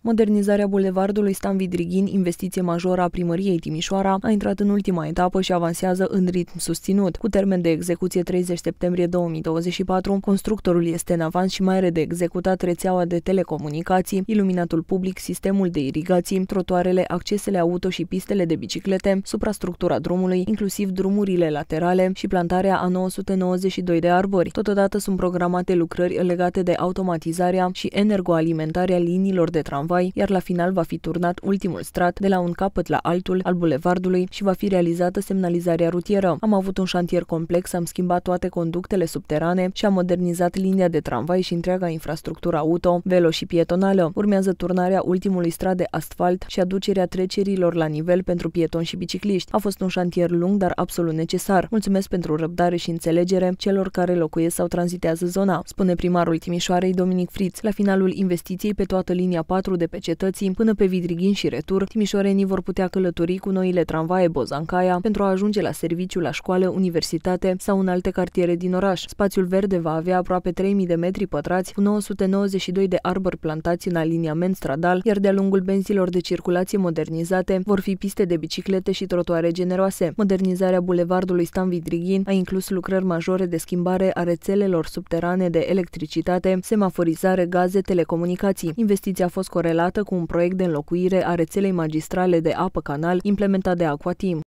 Modernizarea bulevardului Stan Vidrighin, investiție majoră a primăriei Timișoara, a intrat în ultima etapă și avansează în ritm susținut. Cu termen de execuție 30 septembrie 2024, constructorul este în avans și mai are de executat rețeaua de telecomunicații, iluminatul public, sistemul de irigații, trotoarele, accesele auto și pistele de biciclete, suprastructura drumului, inclusiv drumurile laterale și plantarea a 992 de arbori. Totodată sunt programate lucrări legate de automatizarea și energoalimentarea liniilor de tramvai tramvai, iar la final va fi turnat ultimul strat de la un capăt la altul al bulevardului și va fi realizată semnalizarea rutieră. Am avut un șantier complex, am schimbat toate conductele subterane și am modernizat linia de tramvai și întreaga infrastructură auto, velo și pietonală. Urmează turnarea ultimului strat de asfalt și aducerea trecerilor la nivel pentru pietoni și bicicliști. A fost un șantier lung, dar absolut necesar. Mulțumesc pentru răbdare și înțelegere celor care locuiesc sau tranzitează zona, spune primarul Timișoarei Dominic Friț. La finalul investiției pe toată linia 4 de pe cetății până pe Vidrighin și retur, timișorenii vor putea călători cu noile tramvaie Bozancaia pentru a ajunge la serviciu, la școală, universitate sau în alte cartiere din oraș. Spațiul verde va avea aproape 3000 de metri pătrați cu 992 de arbori plantați în aliniament stradal, iar de-a lungul benzilor de circulație modernizate vor fi piste de biciclete și trotuare generoase. Modernizarea bulevardului Stan Vidrighin a inclus lucrări majore de schimbare a rețelelor subterane de electricitate, semaforizare, gaze, telecomunicații. Investiția a fost corectă corelată cu un proiect de înlocuire a rețelei magistrale de apă-canal implementat de Aquatim.